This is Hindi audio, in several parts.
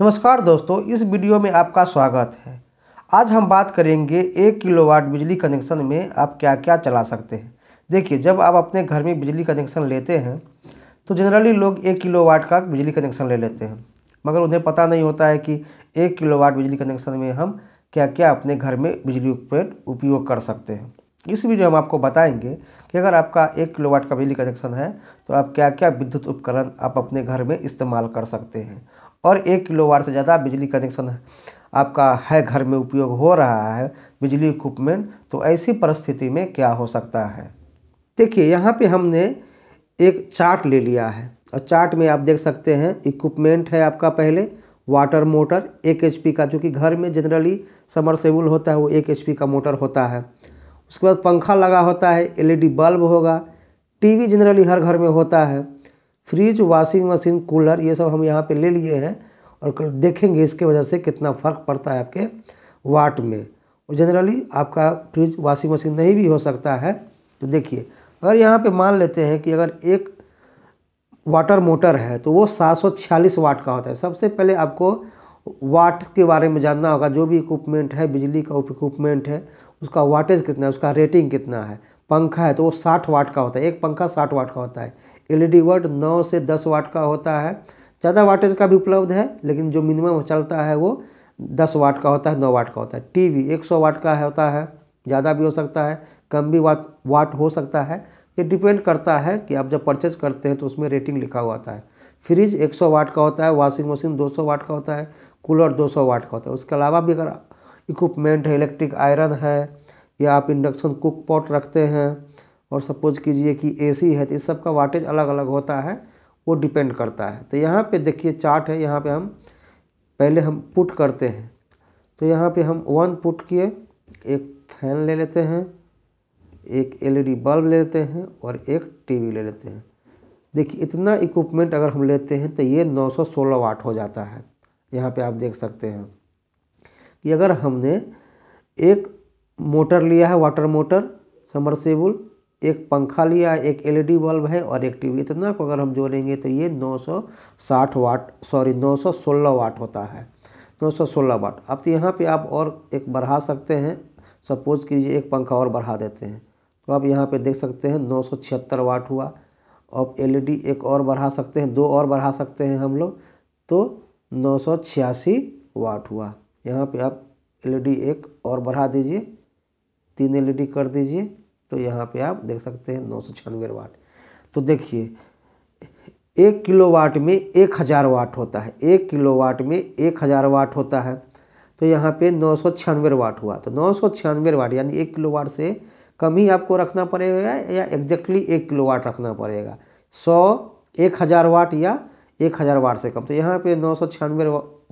नमस्कार दोस्तों इस वीडियो में आपका स्वागत है आज हम बात करेंगे एक किलोवाट बिजली कनेक्शन में आप क्या क्या चला सकते हैं देखिए जब आप अपने घर में बिजली कनेक्शन लेते हैं तो जनरली लोग एक किलोवाट का बिजली कनेक्शन ले लेते हैं मगर उन्हें पता नहीं होता है कि एक किलोवाट बिजली कनेक्शन में हम क्या क्या अपने घर में बिजली उपकरण उपयोग कर सकते हैं इस वीडियो हम आपको बताएंगे कि अगर आपका एक किलोवाट का बिजली कनेक्शन है तो आप क्या क्या विद्युत उपकरण आप अपने घर में इस्तेमाल कर सकते हैं और एक किलो वाट से ज़्यादा बिजली कनेक्शन है आपका है घर में उपयोग हो रहा है बिजली इक्विपमेंट तो ऐसी परिस्थिति में क्या हो सकता है देखिए यहाँ पे हमने एक चार्ट ले लिया है और चार्ट में आप देख सकते हैं इक्विपमेंट है आपका पहले वाटर मोटर एक एच का जो कि घर में जनरली समरसेबल होता है वो एक एच का मोटर होता है उसके बाद पंखा लगा होता है एलईडी बल्ब होगा टीवी जनरली हर घर में होता है फ्रिज वॉशिंग मशीन कूलर ये सब हम यहाँ पे ले लिए हैं और देखेंगे इसके वजह से कितना फ़र्क पड़ता है आपके वाट में और जनरली आपका फ्रिज वॉशिंग मशीन नहीं भी हो सकता है तो देखिए अगर यहाँ पे मान लेते हैं कि अगर एक वाटर मोटर है तो वो 746 वाट का होता है सबसे पहले आपको वाट के बारे में जानना होगा जो भी इक्विपमेंट है बिजली का इक्विपमेंट है उसका वाटेज कितना है उसका रेटिंग कितना है पंखा है तो वो साठ वाट का होता है एक पंखा साठ वाट का होता है एलईडी वर्ड नौ से दस वाट का होता है ज़्यादा वाटेज का भी उपलब्ध है लेकिन जो मिनिमम चलता है वो दस वाट का होता है नौ वाट का होता है टीवी एक सौ वाट का होता है ज़्यादा भी हो सकता है कम भी वाट वाट हो सकता है ये डिपेंड करता है कि आप जब परचेज करते हैं तो उसमें रेटिंग लिखा हुआ आता है फ्रिज सौ वाट का होता है वॉशिंग मशीन सौ वाट का होता है कूलर सौ वाट का होता है उसके अलावा भी अगर इक्विपमेंट है इलेक्ट्रिक आयरन है या आप इंडक्शन कुक पॉट रखते हैं और सपोज कीजिए कि एसी है तो इस सब का वाटेज अलग अलग होता है वो डिपेंड करता है तो यहाँ पे देखिए चार्ट है यहाँ पे हम पहले हम पुट करते हैं तो यहाँ पे हम वन पुट किए एक फैन ले लेते हैं एक एलईडी e बल्ब ले लेते हैं और एक टीवी ले लेते हैं देखिए इतना इक्विपमेंट अगर हम लेते हैं तो ये सोलह वाट हो जाता है यहाँ पे आप देख सकते हैं कि अगर हमने एक मोटर लिया है वाटर मोटर समरसेबुल एक पंखा लिया है एक एलईडी बल्ब e है और एक टीवी इतना को अगर हम जोड़ेंगे तो ये 960 वाट सॉरी 916 वाट होता है 916 वाट अब तो यहाँ पे आप और एक बढ़ा सकते हैं सपोज़ कीजिए एक पंखा और बढ़ा देते हैं तो आप यहाँ पे देख सकते हैं नौ वाट हुआ अब एल e एक और बढ़ा सकते हैं दो और बढ़ा सकते हैं हम लोग तो नौ वाट हुआ यहाँ पे आप एल e एक और बढ़ा दीजिए तीन एल कर दीजिए तो यहाँ पे आप देख सकते हैं नौ सौ छियानवे वाट तो देखिए एक किलो वाट में एक हज़ार वाट होता है एक किलो वाट में एक हज़ार वाट होता है तो यहाँ पे नौ सौ छियानवे वाट हुआ तो नौ सौ छियानवे वाट यानी एक किलो वाट से कम ही आपको रखना पड़ेगा या एग्जैक्टली एक किलो वाट रखना पड़ेगा सौ एक हज़ार वाट या एक हज़ार वाट से कम तो यहाँ पे नौ सौ छियानवे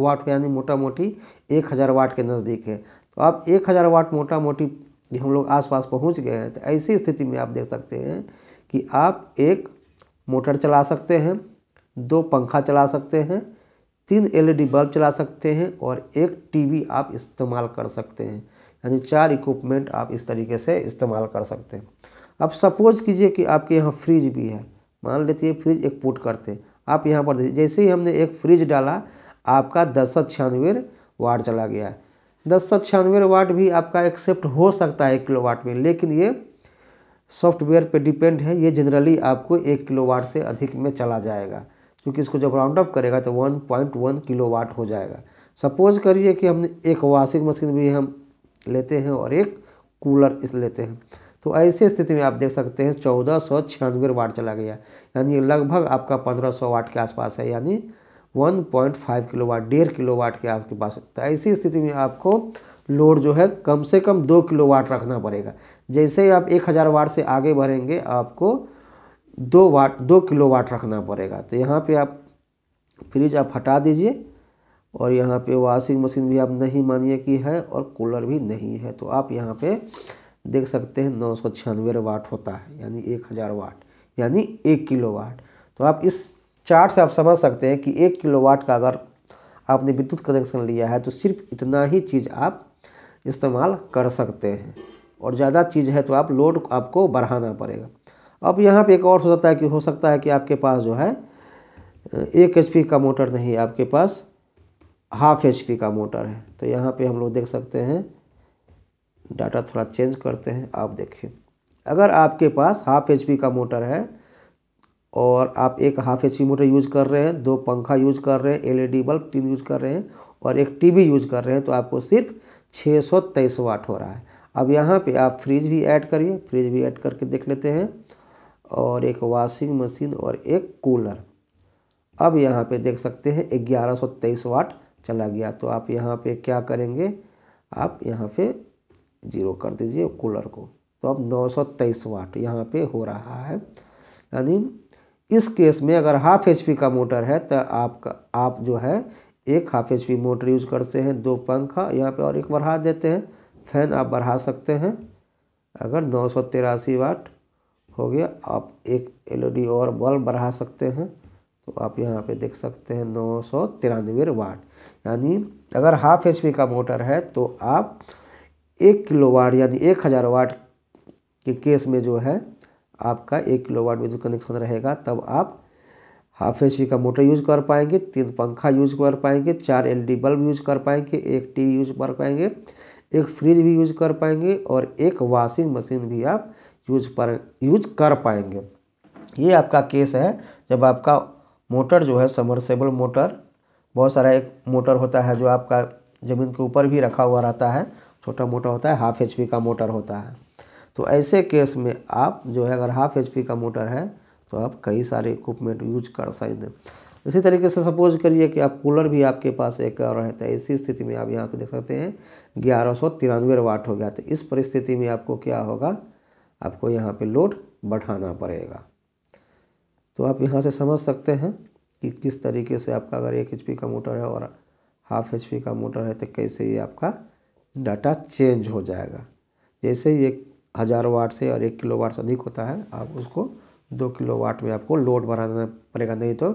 वाट यानी मोटा मोटी एक हज़ार वाट के नज़दीक है तो आप एक हज़ार वाट मोटा मोटी कि हम लोग आसपास पहुंच गए हैं तो ऐसी स्थिति में आप देख सकते हैं कि आप एक मोटर चला सकते हैं दो पंखा चला सकते हैं तीन एलईडी बल्ब चला सकते हैं और एक टीवी आप इस्तेमाल कर सकते हैं यानी चार इक्विपमेंट आप इस तरीके से इस्तेमाल कर सकते हैं अब सपोज़ कीजिए कि आपके यहाँ फ्रिज भी है मान लेते फ्रिज एक पुट करते आप यहाँ पर जैसे ही हमने एक फ्रिज डाला आपका दस सौ छियानवे वाट चला गया है दस सौ छियानवे वाट भी आपका एक्सेप्ट हो सकता है एक किलो वाट में लेकिन ये सॉफ्टवेयर पे डिपेंड है ये जनरली आपको एक किलो वाट से अधिक में चला जाएगा क्योंकि इसको जब राउंड ऑफ करेगा तो one point one kilowatt हो जाएगा सपोज करिए कि हमने एक वॉशिंग मशीन भी हम लेते हैं और एक कूलर इस लेते हैं तो ऐसे स्थिति में आप देख सकते हैं चौदह सौ छियानवे वाट चला गया यानी लगभग आपका पंद्रह सौ वाट के आसपास है यानी 1.5 किलोवाट डेढ़ किलोवाट के आपके पास सकता है ऐसी स्थिति में आपको लोड जो है कम से कम दो किलोवाट रखना पड़ेगा जैसे ही आप एक हज़ार वाट से आगे बढ़ेंगे आपको दो वाट दो किलोवाट रखना पड़ेगा तो यहाँ पे आप फ्रिज आप हटा दीजिए और यहाँ पे वॉशिंग मशीन भी आप नहीं मानिए कि है और कूलर भी नहीं है तो आप यहाँ पर देख सकते हैं नौ सौ छियानवे वाट होता है यानी एक हज़ार वाट यानी एक किलो वाट तो आप इस चार्ट से आप समझ सकते हैं कि एक किलोवाट का अगर आपने विद्युत कनेक्शन लिया है तो सिर्फ इतना ही चीज़ आप इस्तेमाल कर सकते हैं और ज़्यादा चीज़ है तो आप लोड आपको बढ़ाना पड़ेगा अब यहाँ पे एक और हो सकता है कि हो सकता है कि आपके पास जो है एक एच का मोटर नहीं आपके पास हाफ एच का मोटर है तो यहाँ पे हम लोग देख सकते हैं डाटा थोड़ा चेंज करते हैं आप देखिए अगर आपके पास हाफ एच का मोटर है और आप एक हाफ एच मोटर यूज़ कर रहे हैं दो पंखा यूज़ कर रहे हैं एलईडी बल्ब e तीन यूज़ कर रहे हैं और एक टीवी यूज़ कर रहे हैं तो आपको सिर्फ छः सौ तेईस वाट हो रहा है अब यहाँ पे आप फ्रिज भी ऐड करिए फ्रिज भी ऐड करके देख लेते हैं और एक वॉशिंग मशीन और एक कूलर अब यहाँ पे देख सकते हैं ग्यारह सौ तेईस वाट चला गया तो आप यहाँ पे क्या करेंगे आप यहाँ पे जीरो कर दीजिए कूलर को तो अब नौ सौ तेईस वाट यहाँ पर हो रहा है यानी इस केस में अगर हाफ एच का मोटर है तो आपका आप जो है एक हाफ एच मोटर यूज करते हैं दो पंखा यहाँ पे और एक बढ़ा देते हैं फैन आप बढ़ा सकते हैं अगर नौ वाट हो गया आप एक एलईडी और बल्ब बढ़ा सकते हैं तो आप यहाँ पे देख सकते हैं नौ सौ तिरानवे वाट यानी अगर हाफ एच का मोटर है तो आप एक किलो वाट यानी एक हज़ार वाट के केस में जो है आपका एक किलो वाट विद्युत कनेक्शन रहेगा तब आप हाफ एच का मोटर यूज कर पाएंगे तीन पंखा यूज कर पाएंगे चार डी बल्ब यूज कर पाएंगे एक टी यूज कर पाएंगे एक फ्रिज भी यूज कर पाएंगे और एक वॉशिंग मशीन भी आप यूज पर यूज कर पाएंगे ये आपका केस है जब आपका मोटर जो है समरसेबल मोटर बहुत सारा एक मोटर होता है जो आपका ज़मीन के ऊपर भी रखा हुआ रहता है छोटा मोटा होता है हाफ एच का मोटर होता है तो ऐसे केस में आप जो है अगर हाफ एच का मोटर है तो आप कई सारे इक्विपमेंट यूज कर सकते हैं इसी तरीके से सपोज करिए कि आप कूलर भी आपके पास एक और है तो ऐसी स्थिति में आप यहाँ पे देख सकते हैं ग्यारह सौ तिरानवे वाट हो गया तो इस परिस्थिति में आपको क्या होगा आपको यहाँ पे लोड बढ़ाना पड़ेगा तो आप यहाँ से समझ सकते हैं कि किस तरीके से आपका अगर एक एच का मोटर है और हाफ एच का मोटर है तो कैसे ये आपका डाटा चेंज हो जाएगा जैसे ये हज़ार वाट से और एक किलो वाट से अधिक होता है आप उसको दो किलो वाट में आपको लोड बढ़ाना पड़ेगा नहीं तो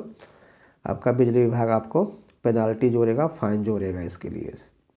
आपका बिजली विभाग आपको पेनाल्टी जोड़ेगा फाइन जोड़ेगा इसके लिए